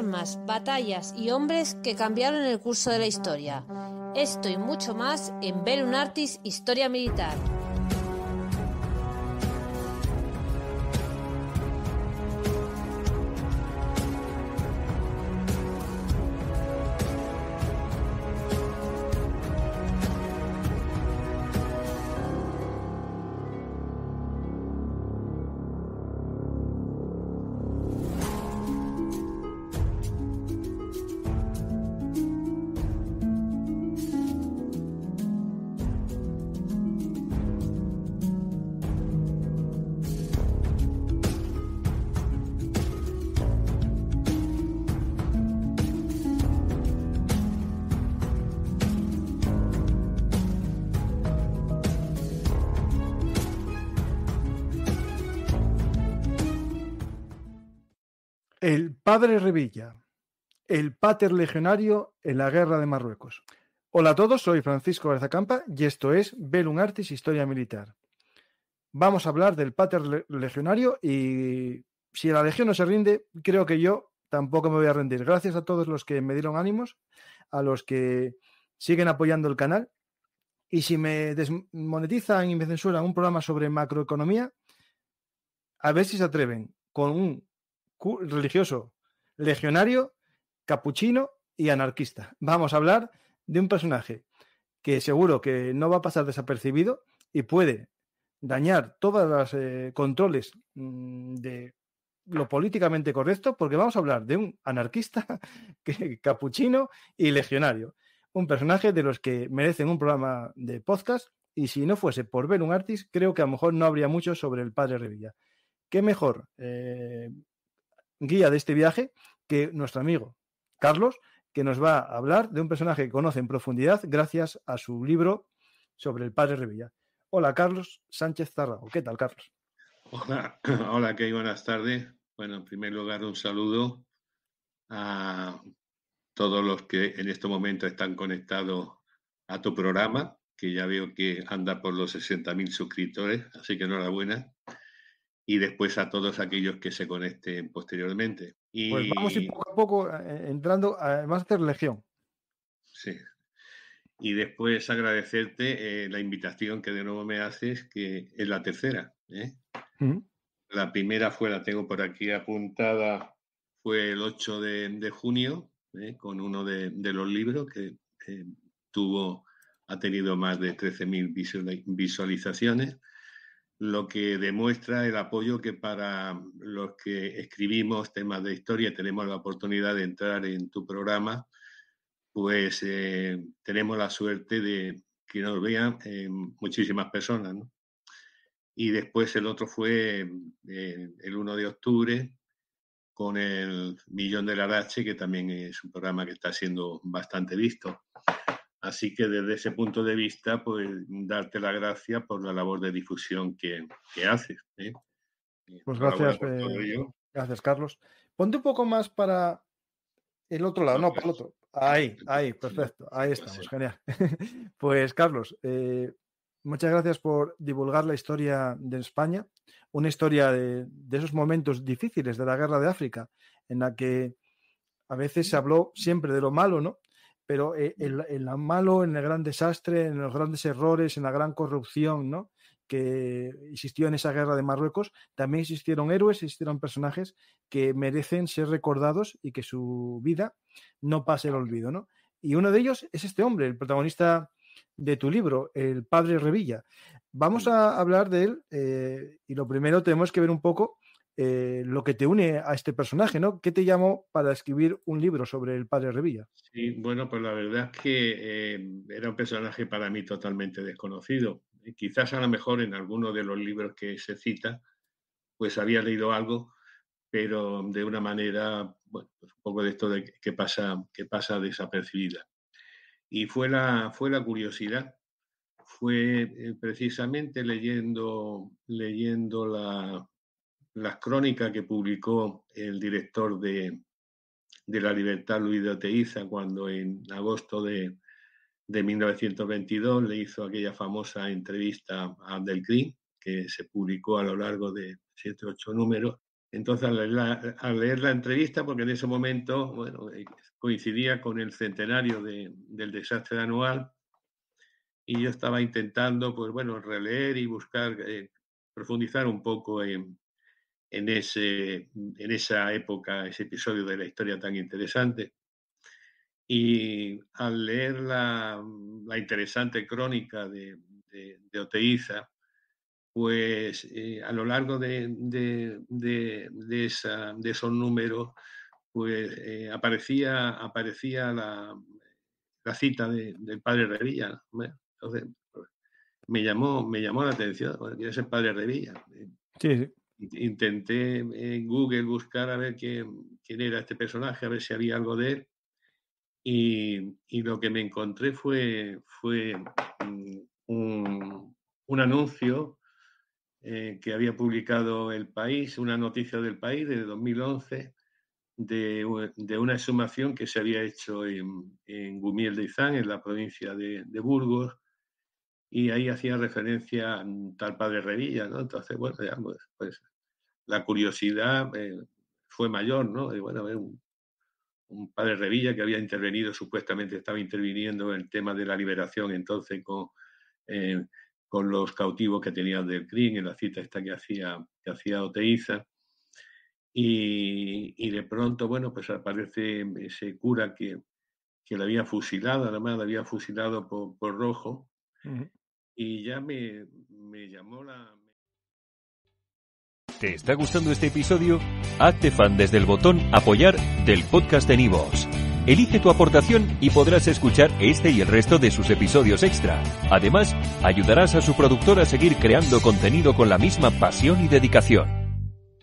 armas, batallas y hombres que cambiaron el curso de la historia. Esto y mucho más en un Artis Historia Militar. El padre Revilla, el pater legionario en la guerra de Marruecos. Hola a todos, soy Francisco Garzacampa y esto es Belum Artis Historia Militar. Vamos a hablar del pater legionario y si la legión no se rinde, creo que yo tampoco me voy a rendir. Gracias a todos los que me dieron ánimos, a los que siguen apoyando el canal. Y si me desmonetizan y me censuran un programa sobre macroeconomía, a ver si se atreven con un religioso, legionario, capuchino y anarquista. Vamos a hablar de un personaje que seguro que no va a pasar desapercibido y puede dañar todos los eh, controles mm, de lo políticamente correcto, porque vamos a hablar de un anarquista que, capuchino y legionario. Un personaje de los que merecen un programa de podcast y si no fuese por ver un artist creo que a lo mejor no habría mucho sobre el padre Revilla. ¿Qué mejor eh, guía de este viaje que nuestro amigo Carlos, que nos va a hablar de un personaje que conoce en profundidad gracias a su libro sobre el padre Revilla. Hola, Carlos Sánchez Zarrago. ¿Qué tal, Carlos? Hola, hola, qué buenas tardes. Bueno, en primer lugar, un saludo a todos los que en este momento están conectados a tu programa, que ya veo que anda por los 60.000 suscriptores, así que enhorabuena y después a todos aquellos que se conecten posteriormente. Y... Pues vamos a ir poco a poco eh, entrando a Master Legión. Sí. Y después agradecerte eh, la invitación que de nuevo me haces, que es la tercera. ¿eh? La primera fue, la tengo por aquí apuntada, fue el 8 de, junio, con uno de, los libros que tuvo, ha tenido más de 13.000 visualizaciones lo que demuestra el apoyo que para los que escribimos temas de historia tenemos la oportunidad de entrar en tu programa, pues eh, tenemos la suerte de que nos vean eh, muchísimas personas. Y después el otro fue eh, el 1 de octubre con el Millón de la Arache, que también es un programa que está siendo bastante visto. Así que desde ese punto de vista, pues darte la gracia por la labor de difusión que, haces. ¿eh? Eh, pues eh, gracias, Carlos. Ponte un poco más para el otro lado, no, pues, para el otro. Ahí, ahí, perfecto. Ahí pues estamos, genial. Pues Carlos, muchas gracias por divulgar la historia de España, una historia de esos momentos difíciles de la guerra de África, en la que a veces se habló siempre de lo malo, ¿no? pero eh, en, la malo, en el gran desastre, en los grandes errores, en la gran corrupción, ¿no? que existió en esa guerra de Marruecos, también existieron héroes, existieron personajes que merecen ser recordados y que su vida no pase el olvido, ¿no? Y uno de ellos es este hombre, el protagonista de tu libro, el padre Revilla. Vamos a hablar de él eh, y lo primero tenemos que ver un poco eh, lo que te une a este personaje, ¿no? ¿Qué te llamó para escribir un libro sobre el padre Revilla? Sí, bueno, pues la verdad es que em, era un personaje para mí totalmente desconocido. Quizás a lo mejor en alguno de los libros que se cita, pues había leído algo, pero de una manera, pues un poco de esto de que pasa, que pasa desapercibida. Y fue la, fue la curiosidad fue eh, precisamente leyendo, leyendo la, las crónicas que publicó el director de, de La Libertad, Luis de Oteiza, cuando en agosto de, de 1922 le hizo aquella famosa entrevista a Abdelkrim, que se publicó a lo largo de siete ocho números. Entonces, al leer, la, entrevista, porque en ese momento bueno, eh, coincidía con el centenario del desastre anual, y yo estaba intentando, pues bueno, releer y buscar, eh, profundizar un poco en, en, ese, en esa época, ese episodio de la historia tan interesante. Y al leer la, la interesante crónica de, Oteiza, pues eh, a lo largo de, de, esa, de, esos números, pues eh, aparecía, aparecía la, la cita del padre Revilla. Entonces, pues, me llamó, me llamó la atención, ese el padre Revilla. Eh. sí intenté eh, en Google buscar a ver quién, quién, era este personaje, a ver si había algo de él. Y, lo que me encontré fue, fue mm, un, anuncio eh, que había publicado El País, una noticia del País de 2011, de, una exhumación que se había hecho en, Gumiel de Izán, en la provincia de, Burgos, y ahí hacía referencia a mm, tal padre Revilla, ¿no? Entonces, bueno, ya, pues, pues la curiosidad eh, fue mayor, ¿no? bueno, a ver, un, padre Revilla que había intervenido, supuestamente estaba interviniendo en el tema de la liberación entonces con, eh, con los cautivos que tenían del crimen, en la cita esta que hacía, que Oteiza. Y, de pronto, bueno, pues aparece ese cura que, que la había fusilado, además la había fusilado por, rojo, y ya me llamó la... ¿Te está gustando este episodio? Hazte fan desde el botón Apoyar del podcast de Nivos. Elige tu aportación y podrás escuchar este y el resto de sus episodios extra. Además, ayudarás a su productor a seguir creando contenido con la misma pasión y dedicación.